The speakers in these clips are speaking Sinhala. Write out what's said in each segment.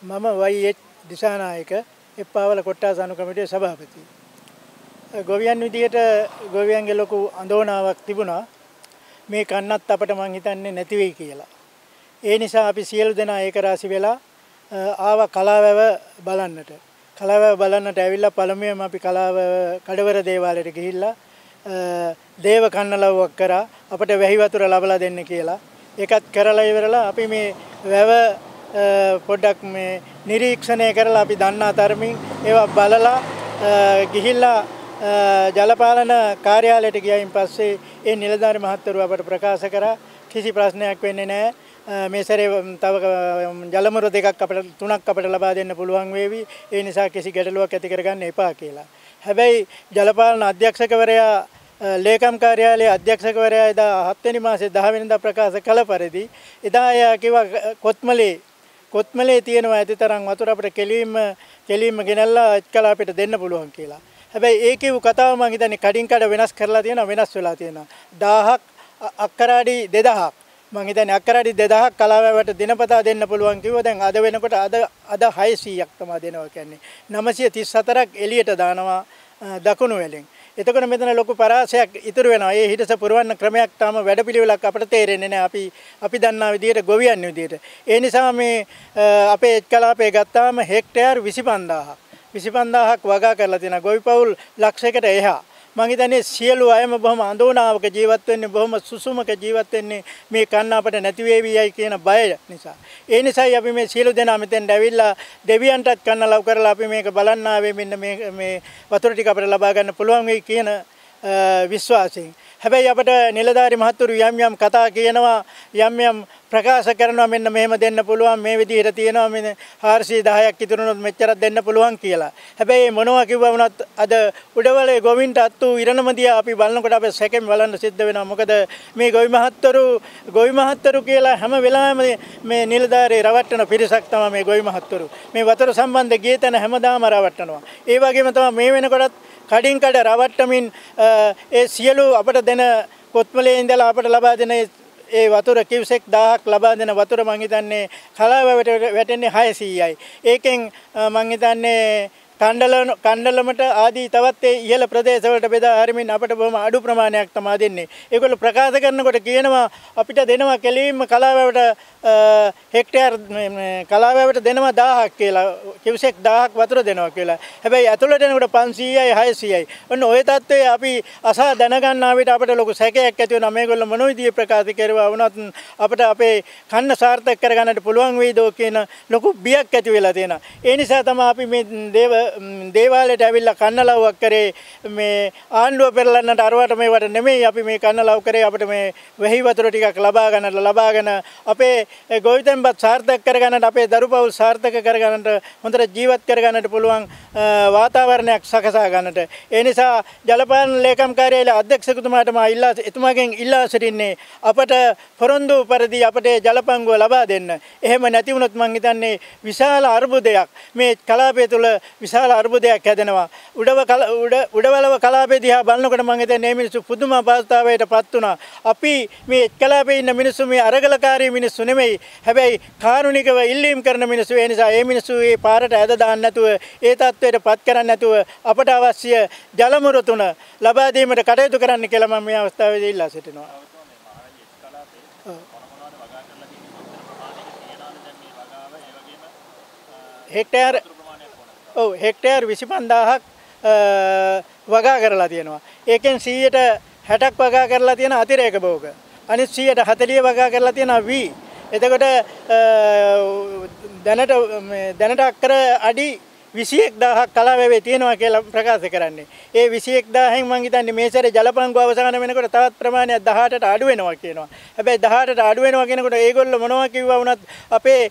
මම වයිඑච් දිසානායක එප්පාවල කොට්ටාස අනුකමිටුවේ සභාපති. ගොවියන් විදියට ගොවියන්ගේ ලොකු අඳෝනාවක් තිබුණා. මේ කන්නත් අපට මං හිතන්නේ නැති වෙයි කියලා. ඒ නිසා අපි සියලු දෙනා ඒක රාසි වෙලා ආව කලාවැව බලන්නට. කලාවැව බලන්නට ඇවිල්ලා පළමුවෙන් අපි කලාවැව කඩවර දේවාලයට ගිහිල්ලා දේව කන්නලව්වක් කරා අපට වැහි වතුර ලබලා දෙන්න කියලා. ඒකත් කරලා ඉවරලා අපි මේ වැව පොඩ්ඩක් මේ නිරීක්ෂණය කරලා අපි දන්නා තරමින් ඒවා බලලා ගිහිල්ලා ජලපාලන කාර්යාලයට ගියයින් පස්සේ ඒ නිලධාරි මහත්තයරු අපට ප්‍රකාශ කරා කිසි ප්‍රශ්නයක් වෙන්නේ නැහැ මේ සැරේ තව ජලමුර දෙකක් අපිට තුනක් අපිට ලබා දෙන්න පුළුවන් වේවි ඒ නිසා කිසි ගැටලුවක් ඇති කරගන්න එපා කියලා. හැබැයි ජලපාලන අධ්‍යක්ෂකවරයා ලේකම් කාර්යාලයේ අධ්‍යක්ෂකවරයා එදා 7 වෙනි මාසේ 10 වෙනිදා ප්‍රකාශ කළ පරිදි එදා එයා කිව්වා කොත්මලේ කොත්මලේ තියෙනවා ඇති තරම් වතුර අපිට කෙලින්ම කෙලින්ම ගෙනල්ලා එක්කලා අපිට දෙන්න පුළුවන් කියලා. හැබැයි ඒකේ වූ කතාව මම හිතන්නේ කඩින් කඩ වෙනස් කරලා තියෙනවා වෙනස් වෙලා තියෙනවා. 1000ක් අක්කරාඩි 2000ක් මම හිතන්නේ අක්කරාඩි 2000ක් කලාවැවට දිනපතා දෙන්න පුළුවන් කිව්වා. දැන් අද වෙනකොට අද අද 600ක් තමයි දෙනවා කියන්නේ. 934ක් එළියට දානවා දකුණු වෙලෙන්. එතකොට මෙතන ලොකු පරාසයක් ඉතුරු වෙනවා. ඒ හිටස පුරවන්න ක්‍රමයක් තාම වැඩපිළිවෙලක් අපිට තේරෙන්නේ නැහැ. අපි අපි දන්නා විදිහට ගොවියන් විදිහට. ඒ නිසා මේ අපේ එච් කලාපය ගත්තාම හෙක්ටයර් 25000ක් 25000ක් වගා කරලා තියෙනවා. ගොවිපවුල් ලක්ෂයකට එහා. මං හිතන්නේ සියලු අයම බොහොම අඳෝනාවක ජීවත් වෙන්නේ බොහොම සුසුමක ජීවත් වෙන්නේ මේ කන්න අපට නැති වේවියයි කියන බය නිසා. ඒ නිසායි අපි මේ සියලු දෙනා මෙතෙන්ට ඇවිල්ලා දෙවියන්ටත් කන්න ලව් කරලා අපි මේක බලන්න ආවේ මෙන්න මේ මේ වතුර ටික අපිට ලබා ගන්න පුළුවන් වෙයි කියන විශ්වාසයෙන්. හැබැයි අපට නිලධාරි මහත්තුරු යම් යම් කතා කියනවා යම් යම් ප්‍රකාශ කරනවා මෙන්න මෙහෙම දෙන්න පුළුවන් මේ විදිහට තියෙනවා මෙන්න 410ක් ඉතුරුනොත් මෙච්චරක් දෙන්න පුළුවන් කියලා. හැබැයි මොනවා කිව්වා වුණත් අද උඩවලේ ගොවින්ට අත්තු ඉරණම දිහා අපි බලනකොට අපේ සැකෙන් බලන්න සිද්ධ වෙනවා. මොකද මේ ගොවි මහත්වරු ගොවි මහත්වරු කියලා හැම වෙලාවෙම මේ නිලධාරී රවට්ටන පිරිසක් තමයි මේ ගොවි මහත්වරු. මේ වතුර සම්බන්ධ ගිය තැන හැමදාම රවට්ටනවා. ඒ වගේම තමයි මේ වෙනකොටත් කඩින් කඩ රවට්ටමින් ඒ සියලු අපට දෙන කොත්මලේ ඉඳලා අපට ලබා දෙන ඒ වතුර කිව්සෙක් 1000ක් ලබා දෙන වතුර මං හිතන්නේ කලාවැවට වැටෙන්නේ 600යි. ඒකෙන් මං හිතන්නේ කණ්ඩලන කණ්ඩලමට ආදී තවත් ඒ ඉහළ ප්‍රදේශවලට බෙදා හරිමින් අපට බොහොම අඩු ප්‍රමාණයක් තමා දෙන්නේ. ඒගොල්ලෝ ප්‍රකාශ කරනකොට කියනවා අපිට දෙනවා කෙලින්ම කලාවැවට හෙක්ටයර් කලාවැවට දෙනවා 1000ක් කියලා. කිව්සෙක් 1000ක් වතුර දෙනවා කියලා. හැබැයි ඇතුළට එනකොට 500යි 600යි. ඔන්න ওই தત્ත්වය අපි අසා දැනගන්න ආවිට අපට ලොකු සැකයක් ඇති වෙනවා. මේගොල්ලෝ මොන විදිහේ ප්‍රකාශ කරුවා වුණත් අපිට අපේ කන්න සාර්ථක කරගන්නට පුළුවන් වෙයිද කියන ලොකු බියක් ඇති වෙලා තියෙනවා. ඒ නිසා තමයි අපි මේ දේව දේවාලයට ඇවිල්ලා කන්නලව්වක් කරේ මේ ආණ්ඩුව පෙරලන්නට අරවට මේවට නෙමෙයි අපි මේ කන්නලව් කරේ අපිට මේ වෙහි වතුර ටිකක් ලබා ගන්නට ලබාගෙන අපේ ගොවිතැන්පත් සාර්ථක කරගන්නට අපේ දරුපවුල් සාර්ථක කරගන්නට හොඳට ජීවත් කරගන්නට පුළුවන් වාතාවරණයක් සකසා ගන්නට ඒ නිසා ජලපාලන ලේකම් කාර්යාලයේ අධ්‍යක්ෂකතුමාටම ඉල්ලා එතුමාගෙන් ඉල්ලා සිටින්නේ අපට පොරොන්දු පරිදි අපට ජලපංගුව ලබා දෙන්න. එහෙම නැති වුණොත් මං හිතන්නේ විශාල අර්බුදයක් මේ කලාපය තුළ විශාල විශාල අර්බුදයක් හැදෙනවා. උඩව උඩවලව කලාපේ දිහා බලනකොට මම හිතන්නේ මේ මිනිස්සු පුදුම අපහසුතාවයට පත් වුණා. අපි මේ එක්කලාපේ ඉන්න මිනිස්සු මේ අරගලකාරී මිනිස්සු නෙමෙයි. හැබැයි කාරුණිකව ඉල්ලීම් කරන මිනිස්සු. ඒ නිසා මේ මිනිස්සු මේ පාරට ඇද දාන්න නැතුව, ඒ තත්වයට පත් කරන්න නැතුව අපට අවශ්‍ය ජලමුර තුන ලබා දීමට කටයුතු කරන්න කියලා මම මේ අවස්ථාවේදී ඉල්ලා සිටිනවා. හෙක්ටර් ඔව් හෙක්ටේර් විසි පන්දාහක් වගා කරලා තියෙනවා. ඒකෙන් සීයට හැටක් වගා කරලා තියෙන අතිරේක බෝග. අනිත් සීයට හතලිය වගා කරලා තියෙන වී. එතකොට දැනට දැනට අක්කර අඩි විසියෙක් දාහක් කලාවැවේ තියෙනවා කියලා ප්‍රකාශ කරන්නේ. ඒ විසියෙක් දාහෙන් මං හිතන්නේ මේ සැරේ ජලපංගු අවසන් වෙනකොට තවත් ප්‍රමාණයක් 18ට අඩු වෙනවා කියනවා. හැබැයි 18ට අඩු වෙනවා කියනකොට ඒගොල්ලෝ මොනවා කිව්වා වුණත් අපේ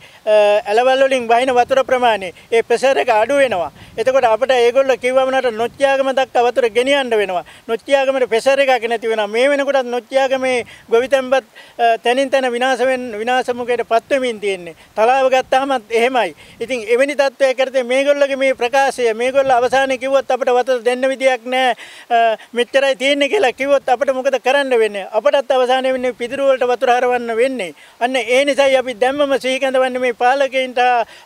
ඇලවල් වලින් වහින වතුර ප්‍රමාණය ඒ ප්‍රෙෂර් එක අඩු වෙනවා. එතකොට අපිට ඒගොල්ලෝ කිව්වා වුණාට නොච්චියාගම දක්වා වතුර ගෙනියන්න වෙනවා. නොච්චියාගමේ ප්‍රෙෂර් එකක් නැති වෙනවා. මේ වෙනකොටත් නොච්චියාගමේ ගොවිතැන්පත් තැනින් තැන විනාශ වෙන විනාශ මුඛයට පත් වෙමින් තියෙන්නේ. තලාව ගත්තාම එහෙමයි. ඉතින් එවැනි තත්ත්වයකට මේගොල්ලෝ මේගොල්ලගේ මේ ප්‍රකාශය මේගොල්ල අවසානයේ කිව්වොත් අපිට වත දෙන්න විදියක් නැහැ මෙච්චරයි තියෙන්නේ කියලා කිව්වොත් අපිට මොකද කරන්න වෙන්නේ අපටත් අවසානයේ වෙන්නේ පිටිරු වලට වතුර හරවන්න වෙන්නේ අන්න ඒ නිසායි අපි දැම්මම සීකඳවන්නේ මේ පාලකයින්ට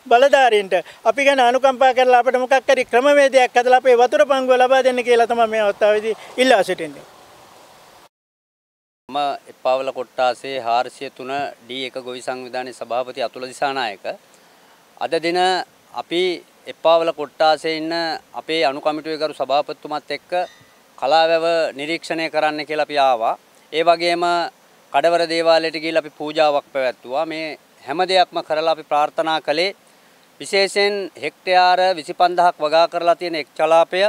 බලධාරීන්ට අපි ගැන අනුකම්පා කරලා අපිට මොකක් හරි ක්‍රමවේදයක් හදලා අපේ වතුර පංගුව ලබා දෙන්න කියලා තමයි මේ අවස්ථාවේදී ඉල්ලා සිටින්නේ මම එපාවල කොට්ටාසේ හාරසිය තුන ඩී එක ගොවි සංවිධානය සභාපති අතුල දිසානායක. අද දින අපි එප්පාවල කොට්ටාසේ ඉන්න අපේ අනුකමිටුවේකරු සභාපතිතුමත් එක්ක කලාවැව නිරීක්ෂණය කරන්න කියලා අපි ආවා. ඒ වගේම කඩවර දේවාලයට ගිහිල්ලා අපි පූජාවක් පැවැත්තුවා. මේ හැම දෙයක්ම කරලා අපි ප්‍රාර්ථනා කළේ විශේෂයෙන් හෙක්ටයාර 25000ක් වගා කරලා තියෙන එක් කලාපය,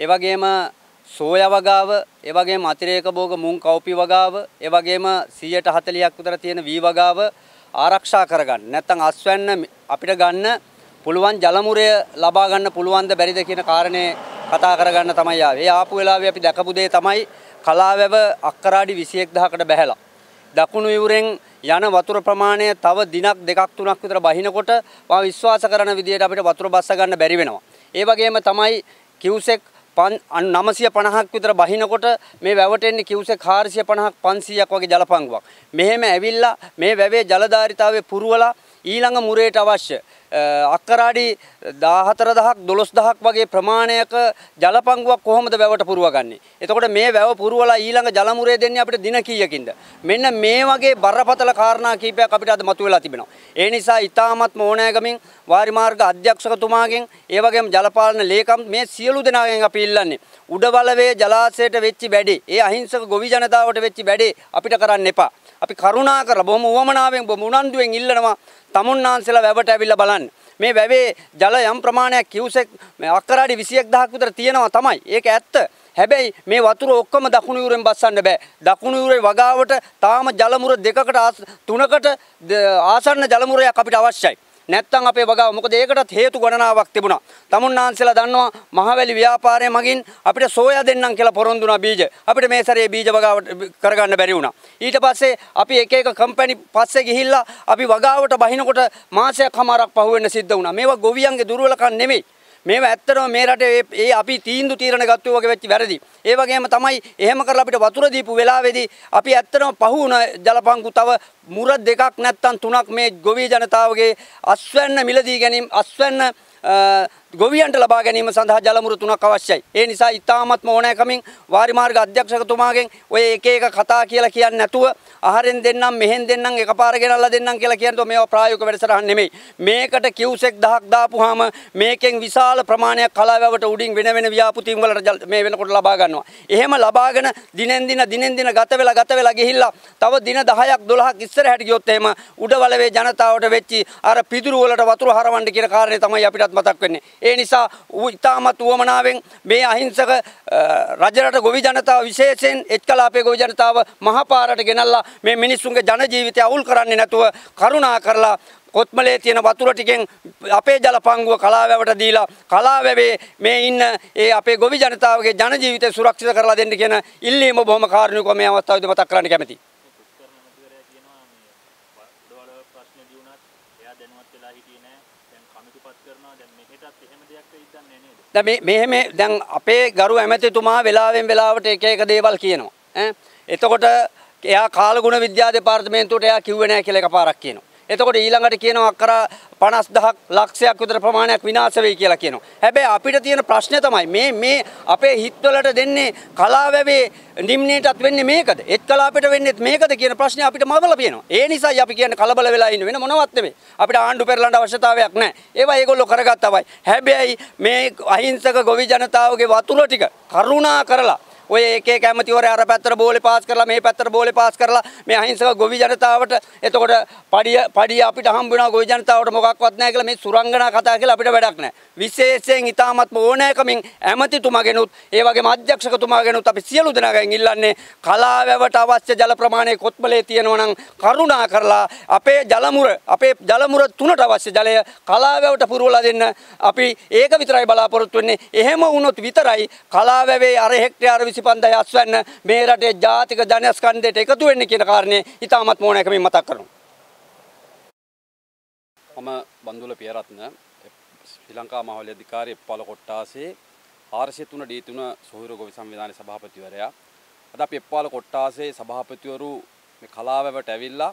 ඒ වගේම සෝය වගාව, ඒ වගේම අතිරේක භෝග මුං කව්පි වගාව, ඒ වගේම 140ක් විතර තියෙන වී වගාව ආරක්ෂා කරගන්න. නැත්නම් අස්වැන්න අපිට ගන්න පුළුවන් ජලමුරය ලබා ගන්න පුළුවන්ද බැරිද කියන කාරණේ කතා කරගන්න තමයි ආවේ. ඒ ආපු වෙලාවේ අපි දැකපු දේ තමයි කලාවැව අක්කරාඩි 21000කට බැහැලා. දකුණු යුරෙන් යන වතුර ප්‍රමාණය තව දිනක් දෙකක් තුනක් විතර බහිනකොට මම විශ්වාස කරන විදිහට අපිට වතුර බස්ස ගන්න බැරි වෙනවා. ඒ වගේම තමයි කිව්සෙක් නමසිය පණහක් විතර බහිනකොට මේ වැවටෙන්නේ කිව්සෙක් හාරසිය පණහක් පන්සීයක් වගේ ජලපංගුවක්. මෙහෙම ඇවිල්ලා මේ වැවේ ජලධාරිතාවේ පුරුවලා ඊළඟ මුරයට අවශ්‍ය අක්කරාඩි 14000ක් 12000ක් වගේ ප්‍රමාණයක ජල පංගුවක් කොහොමද වැවට පුරවගන්නේ? එතකොට මේ වැව පුරවලා ඊළඟ ජල මුරේ දෙන්නේ අපිට දින කීයකින්ද? මෙන්න මේ වගේ බරපතල කාරණා කීපයක් අපිට අද මතුවලා තිබෙනවා. ඒ නිසා ඊටාමත්ම ඕනෑගමින් වාරි මාර්ග අධ්‍යක්ෂකතුමාගෙන් ඒ වගේම ජලපාලන ලේකම් මේ සියලු දෙනාගෙන් අපි ඉල්ලන්නේ උඩවලවේ ජලාශයට වෙච්ච බැඩේ, ඒ අහිංසක ගොවි ජනතාවට වෙච්ච බැඩේ අපිට කරන්න එපා. අපි කරුණාකර බොහොම උවමනාවෙන් බොහොම උනන්දුවෙන් ඉල්ලනවා තමුන්නාන්සලා වැවට ඇවිල්ලා බලන්න මේ වැවේ ජල යම් ප්‍රමාණයක් කිව්සෙක් අක්කරාඩි 21000ක් විතර තියෙනවා තමයි. ඒක ඇත්ත. හැබැයි මේ වතුර ඔක්කොම දකුණු යුරෙන් බස්සන්න බෑ. දකුණු යුරේ වගාවට තාම ජලමුර දෙකකට තුනකට ආසන්න ජලමුරයක් අපිට අවශ්‍යයි. නැත්තම් අපේ වගාව මොකද ඒකටත් හේතු ගණනාවක් තිබුණා. තමුන්නාන්සලා දන්නවා මහවැලි ව්‍යාපාරය මගින් අපිට සෝයා දෙන්නම් කියලා පොරොන්දු වුණා බීජ. අපිට මේ සැරේ බීජ වගාව කරගන්න බැරි වුණා. ඊට පස්සේ අපි එක එක කම්පැනි පස්සේ ගිහිල්ලා අපි වගාවට බහිනකොට මාසයක් හමාරක් පහුවෙන්න සිද්ධ වුණා. මේවා ගොවියන්ගේ දුර්වලකම් නෙමෙයි. මේව ඇත්තටම මේ රටේ ඒ අපි තීන්දු තීරණ ගත්තු වගේ වෙච්ච වැරදි. ඒ වගේම තමයි එහෙම කරලා අපිට වතුර දීපු වෙලාවේදී අපි ඇත්තටම පහු වුණ ජලපංකු තව මුර දෙකක් නැත්තම් තුනක් මේ ගොවි ජනතාවගේ අස්වැන්න මිලදී ගැනීම අස්වැන්න ගොවියන්ට ලබා ගැනීම සඳහා ජලමුරු තුනක් අවශ්‍යයි. ඒ නිසා ඉතාමත්ම ඕනෑකමින් වාරි මාර්ග අධ්‍යක්ෂකතුමාගෙන් ඔය එක එක කතා කියලා කියන්නේ නැතුව ආහාරෙන් දෙන්නම් මෙහෙන් දෙන්නම් එකපාර ගෙනල්ලා දෙන්නම් කියලා කියනකොට මේවා ප්‍රායෝගික වැඩසටහන් නෙමෙයි. මේකට කිව්සෙක් 1000ක් දාපුවාම මේකෙන් විශාල ප්‍රමාණයක් කලාවැවට උඩින් වෙන වෙන ව්‍යාපෘතීන් වලට මේ වෙනකොට ලබා ගන්නවා. එහෙම ලබාගෙන දිනෙන් දින දිනෙන් දින ගත වෙලා ගත වෙලා ගිහිල්ලා තව දින 10ක් 12ක් ඉස්සරහට ගියොත් එහෙම උඩවලවේ ජනතාවට වෙච්චි අර පිදුරු වලට වතුර හරවන්න කියන කාරණේ තමයි අපිට නැවතත් මතක් වෙන්නේ. ඒ නිසා ඌ ඉතාමත් උවමනාවෙන් මේ අහිංසක රජරට ගොවි ජනතාව විශේෂයෙන් එච්කලාපේ ගොවි ජනතාව මහපාරට ගෙනල්ලා මේ මිනිස්සුන්ගේ ජන ජීවිතය අවුල් කරන්නේ නැතුව කරුණා කරලා කොත්මලේ තියෙන වතුර ටිකෙන් අපේ ජල පංගුව කලාවැවට දීලා කලාවැවේ මේ ඉන්න ඒ අපේ ගොවි ජනතාවගේ ජන ජීවිතය සුරක්ෂිත කරලා දෙන්න කියන ඉල්ලීම බොහොම කාරුණිකව මේ අවස්ථාවේදී මතක් කරන්න කැමතියි. ප්‍රශ්න දිනුනත් එයා දැනුවත් වෙලා හිටියේ නැහැ. කමිටුපත් කරනවා දැන් මෙහෙටත් එහෙම දෙයක් වෙයිද දන්නේ නේද? දැන් මේ මෙහෙම දැන් අපේ ගරු ඇමතිතුමා වෙලාවෙන් වෙලාවට එක එක දේවල් කියනවා. ඈ එතකොට එයා කාලගුණ විද්‍යා දෙපාර්තමේන්තුවට එයා කිව්වේ නැහැ කියලා එකපාරක් කියනවා. එතකොට ඊළඟට කියනවා අක්කර 50000ක් ලක්ෂයක් විතර ප්‍රමාණයක් විනාශ වෙයි කියලා කියනවා. හැබැයි අපිට තියෙන ප්‍රශ්නේ තමයි මේ මේ අපේ හිත්වලට දෙන්නේ කලාවැවේ නිම්නයටත් වෙන්නේ මේකද? එත් කලාපයට වෙන්නේත් මේකද කියන ප්‍රශ්නේ අපිට මවලා පේනවා. ඒ නිසායි අපි කියන්නේ කලබල වෙලා ඉන්න වෙන මොනවත් නෙමෙයි. අපිට ආණ්ඩු පෙරලන්න අවශ්‍යතාවයක් නැහැ. ඒවා ඒගොල්ලෝ කරගත්තමයි. හැබැයි මේ අහිංසක ගොවි ජනතාවගේ වතුර ටික කරුණා කරලා ඔය එක එක ඇමතිවරයා අර පැත්තට බෝලේ පාස් කරලා මේ පැත්තට බෝලේ පාස් කරලා මේ අහිංසක ගොවි ජනතාවට එතකොට පඩිය පඩිය අපිට හම්බ වෙනවා ගොවි ජනතාවට මොකක්වත් නැහැ කියලා මේ සුරංගනා කතා කියලා අපිට වැඩක් නැහැ විශේෂයෙන් ඉතාමත්ම ඕනෑකමින් ඇමතිතුමාගෙනුත් ඒ වගේම අධ්‍යක්ෂකතුමාගෙනුත් අපි සියලු දෙනාගෙන් ඉල්ලන්නේ කලාවැවට අවශ්‍ය ජල ප්‍රමාණය කොත්මලේ තියෙනවා නම් කරුණා කරලා අපේ ජලමුර අපේ ජලමුර තුනට අවශ්‍ය ජලය කලාවැවට පුරවලා දෙන්න අපි ඒක විතරයි බලාපොරොත්තු වෙන්නේ එහෙම වුණොත් විතරයි කලාවැවේ අර හෙක්ටයාර විසිපන්දය අස්වැන්න මේ රටේ ජාතික ජනස්කන්දයට එකතු වෙන්න කියන කාරණය ඉතාමත් මෝනයකමින් මතක් කරනු. මම බඳුල පියරත්න ශ්‍රී ලංකා මහවැලි අධිකාරී එප්පාල කොට්ටාසේ 403 D3 සොහොයුර ගොවි සංවිධානයේ සභාපතිවරයා අද අපි එප්පාල කොට්ටාසේ සභාපතිවරු මේ කලාවැවට ඇවිල්ලා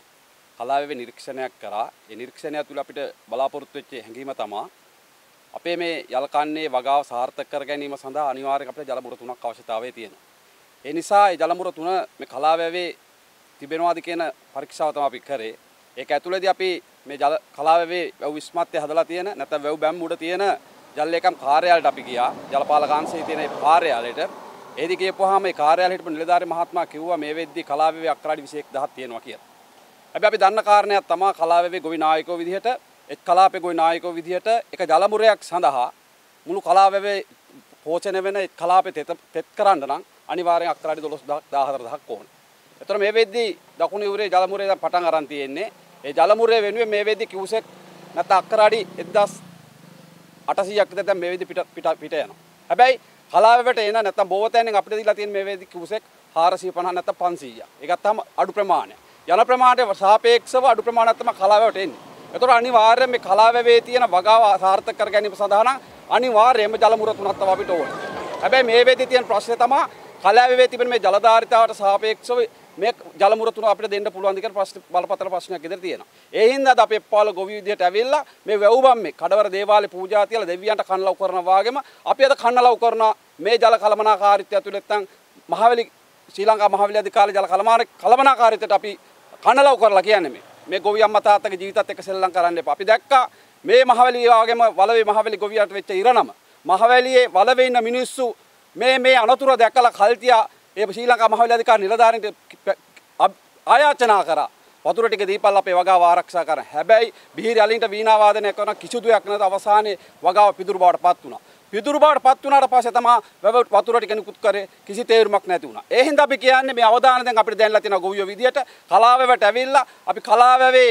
කලාවේ නිරීක්ෂණයක් කරා. ඒ නිරීක්ෂණය තුළ අපිට බලාපොරොත්තු වෙච්ච හැඟීම තමයි අපේ මේ යල කන්නේ වගාව සාර්ථක කර ගැනීම සඳහා අනිවාර්යෙන් අපිට ජල මුර තුනක් අවශ්‍යතාවය තියෙනවා. ඒ නිසා මේ ජල මුර තුන මේ කලාවැවේ තිබෙනවාද කියන පරීක්ෂාව තමයි අපි කරේ. ඒක ඇතුළේදී අපි මේ ජල කලාවැවේ වැව් විස්මත්ය හදලා තියෙන නැත්නම් වැව් බැම් උඩ තියෙන ජල ලේකම් කාර්යාලයට අපි ගියා. ජලපාලකාංශයේ තියෙන කාර්යාලයට. ඒදි කියපුවාම මේ කාර්යාලයට හිටපු නිලධාරී මහත්මයා කිව්වා මේ වෙද්දී කලාවැවේ අක්රාඩි 21000ක් තියෙනවා කියලා. හැබැයි අපි දන්න කාරණයක් තමයි කලාවැවේ ගොවි නායකයෝ විදිහට එක් කලාපෙ ගොයි නායකෝ විදිහට එක ජලමුරයක් සඳහා මුළු කලාවැවේ පෝෂණය වෙන එක් කලාපෙ තෙත් කරන්න නම් අනිවාර්යෙන් අක්කරාඩි 12000ක් ඕන. එතකොට මේ වෙද්දී දකුණු යුරේ ජලමුරේ දැන් පටන් අරන් තියෙන්නේ. ඒ ජලමුරේ වෙනුවෙන් මේ වෙද්දී කිව්සෙක් නැත්නම් අක්කරාඩි 1800ක් විතර දැන් මේ වෙද්දී පිට පිට පිට යනවා. හැබැයි කලාවැවට එන නැත්නම් බෝවතැන්ෙන් අපිට දීලා තියෙන මේ වෙද්දී කිව්සෙක් 450 නැත්නම් 500ක්. ඒකත් තම අඩු ප්‍රමාණය. යන ප්‍රමාණයට සාපේක්ෂව අඩු ප්‍රමාණයක් තමයි කලාවැවට එන්නේ. එතකොට අනිවාර්යයෙන් මේ කලාවැවේ තියෙන වගාව සාර්ථක කර ගැනීම සඳහා නම් අනිවාර්යයෙන්ම ජල මුර තුනක් තමයි අපිට ඕන. හැබැයි මේ වෙද්දී තියෙන ප්‍රශ්නේ තමයි කලාවැවේ තිබෙන මේ ජලධාරිතාවට සාපේක්ෂව මේ ජල මුර තුන අපිට දෙන්න පුළුවන්ද කියන ප්‍රශ්න බලපතල ප්‍රශ්නයක් ඉදිරිය තියෙනවා. ඒ හින්දාද අපි එප්පාවල ගොවි විදියට ඇවිල්ලා මේ වැව්බම් මේ කඩවර දේවාලේ පූජා තියලා දෙවියන්ට කන්ලව් කරනවා වගේම අපි අද කන්ලව් කරනවා මේ ජල කළමනාකාරීත්වය තුළ නැත්නම් මහවැලි ශ්‍රී ලංකා මහවිල අධිකාරිය ජල කළමනාකාරීත්වයට අපි කනලව් කරලා කියන්නේ මේ මේ ගොවියන් මත අතක ජීවිතත් එක්ක සෙල්ලම් කරන්න එපා. අපි දැක්කා මේ මහවැලිය වගේම වලවේ මහවැලි ගොවියන්ට වෙච්ච ඉරණම. මහවැලියේ වලවේ ඉන්න මිනිස්සු මේ මේ අනතුර දැකලා කල්තියා ඒ ශ්‍රී ලංකා මහවැලි අධිකාරී නිලධාරීන්ට ආයාචනා කරා. වතුර ටික දීපල් අපේ වගාව ආරක්ෂා කරන්න. හැබැයි බීරි අලින්ට වීණා වාදනය කරන කිසිදු දෙයක් නැත අවසානයේ වගාව පිදුරු බවට පත් වුණා. විදුරු බවට පත් වුණාට පස්සේ තමයි වතුර ටික නිකුත් කරේ කිසි තේරුමක් නැති වුණා. ඒ හින්දා අපි කියන්නේ මේ අවධානය දැන් අපිට දැන්ලා තියෙනවා ගොවියෝ විදියට කලාවැවට ඇවිල්ලා අපි කලාවැවේ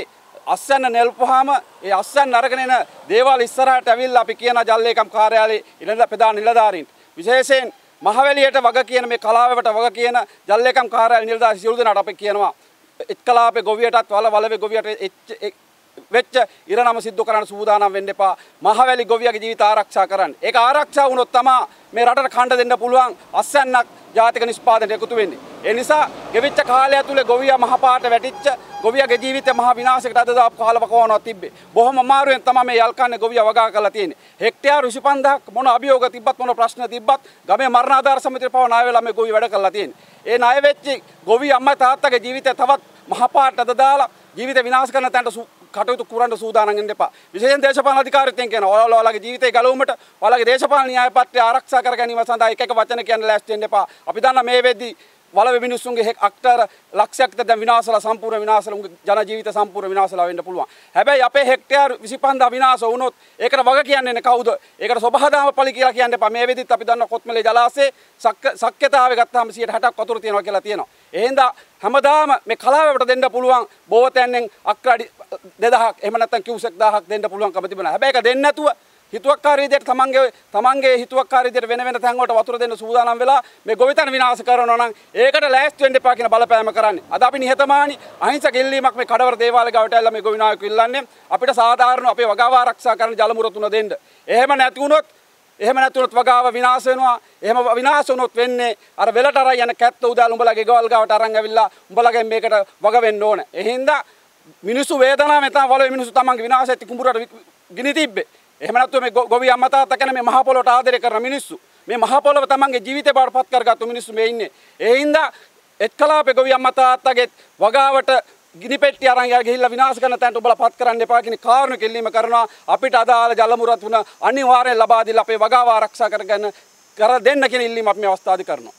අස්සන්න නෙල්පුහාම ඒ අස්සන් අරගෙන එන දේවල් ඉස්සරහට ඇවිල්ලා අපි කියන ජල්ලේකම් කාර්යාලයේ ඉලඳ ප්‍රධාන නිලධාරීන් විශේෂයෙන් මහවැලියට වග කියන මේ කලාවැවට වග කියන ජල්ලේකම් කාර්යාලය නිලධාරී සියලු දෙනාට අපි කියනවා එත් කලාපේ ගොවියටත් වල වලවේ ගොවියට වෙච්ච ඉරණම සිද්ධ කරන්න සූදානම් වෙන්න එපා. මහවැලි ගොවියගේ ජීවිත ආරක්ෂා කරන්න. ඒක ආරක්ෂා වුණොත් තමයි මේ රටට කණ්ඩ දෙන්න පුළුවන් අස්සන්නක් ජාතික නිෂ්පාදනයට එකතු වෙන්නේ. ඒ නිසා ගෙවිච්ච කාලය ඇතුලේ ගොවියා මහපාට වැටිච්ච ගොවියගේ ජීවිතය මහා විනාශයකට අද දාපු කාලවකවානුවක් තිබ්බේ. බොහොම අමාරුවෙන් තමයි මේ යල්කන්නේ ගොවියා වගා කරලා තියෙන්නේ. හෙක්ටයාර 25000ක් මොන අභියෝග තිබ්බත් මොන ප්‍රශ්න තිබ්බත් ගමේ මරණාධාර සමිතිය පව ණය වෙලා මේ ගොවි වැඩ කරලා තියෙන්නේ. ඒ ණය වෙච්ච ගොවි අම්මා තාත්තගේ ජීවිතය තවත් මහපාට අද දාලා ජීවිත විනාශ කරන තැනට කටයුතු කරන්න සූදානම් වෙන්න එපා. විශේෂයෙන් දේශපාලන අධිකාරිත්වයෙන් කියන ඔයාලා ඔයාලගේ ජීවිතය ගලවීමට ඔයාලගේ දේශපාලන න්‍යාය පත්‍රය ආරක්ෂා කර ගැනීම සඳහා එක එක වචන කියන්න ලෑස්ති වෙන්න එපා. අපි දන්නා මේ වෙද්දී වලව මිනිස්සුන්ගේ හෙක් අක්ටර ලක්ෂයක් දැන් විනාශලා සම්පූර්ණ විනාශලා උන්ගේ ජන ජීවිත සම්පූර්ණ විනාශලා වෙන්න පුළුවන්. හැබැයි අපේ හෙක්ටයාර් 25000 විනාශ වුණොත් ඒකට වග කියන්නේ කවුද? ඒකට සබහාදාම පලි කියලා කියන්න එපා. මේ වෙදිත් අපි දන්නවා කොත්මලේ ජලාශයේ සක්්‍යතාවය ගත්තාම 160ක් වතුර තියෙනවා කියලා තියෙනවා. එහෙනම් හැමදාම මේ කලාවට දෙන්න පුළුවන් බෝවතයන්ෙන් අක්කර 2000ක් එහෙම නැත්නම් කිව්සෙක් 1000ක් දෙන්න පුළුවන්කම තිබුණා. හැබැයි ඒක දෙන්නේ නැතුව හිතුවක්කාරී දෙයට තමන්ගේ තමන්ගේ හිතුවක්කාරී දෙයට වෙන වෙන තැන්වලට වතුර දෙන්න සූදානම් වෙලා මේ ගොවිතැන විනාශ කරනවා නම් ඒකට ලෑස්ති වෙන්න එපා කියන බලපෑම කරන්නේ. අද අපි නිහතමානී අහිංසක ඉල්ලීමක් මේ කඩවර දේවාල ගාවට ඇවිල්ලා මේ ගොවිනායකයෝ ඉල්ලන්නේ අපිට සාධාරණ අපේ වගාව ආරක්ෂා කරන ජල මුර තුන දෙන්න. එහෙම නැති වුණොත් එහෙම නැතුනොත් වගාව විනාශ වෙනවා. එහෙම විනාශ වුණොත් වෙන්නේ අර වෙලට අර යන කැත්ත උදාල උඹලගේ ගෙවල් ගාවට අරන් ඇවිල්ලා උඹලගෙන් මේකට වග වෙන්න ඕන. එහෙනම් මිනිස්සු වේදනාව මෙතන වල මිනිස්සු තමන්ගේ විනාශයත් කුඹුරට ගිනි තිබ්බේ. එහෙම නැත්නම් මේ ගොවි අම්මා තාත්තා කියන මේ මහ පොළොට ආදරය කරන මිනිස්සු මේ මහ පොළොව තමන්ගේ ජීවිතේ බාටපත් කරගත්තු මිනිස්සු මේ ඉන්නේ. ඒ හින්දා එක්කලාපේ ගොවි අම්මා තාත්තගේ වගාවට ගිනි පෙට්ටි අරන් ගිහිල්ලා විනාශ කරන තැනට ඔබලා පත් කරන්න එපා කියන කාරණු කෙල්ලීම කරනවා අපිට අදාළ ජල මුරතුන අනිවාර්යෙන් ලබා දීලා අපේ වගාව ආරක්ෂා කරගන්න කර දෙන්න කියන ඉල්ලීම අපි මේ අවස්ථාවේ කරනවා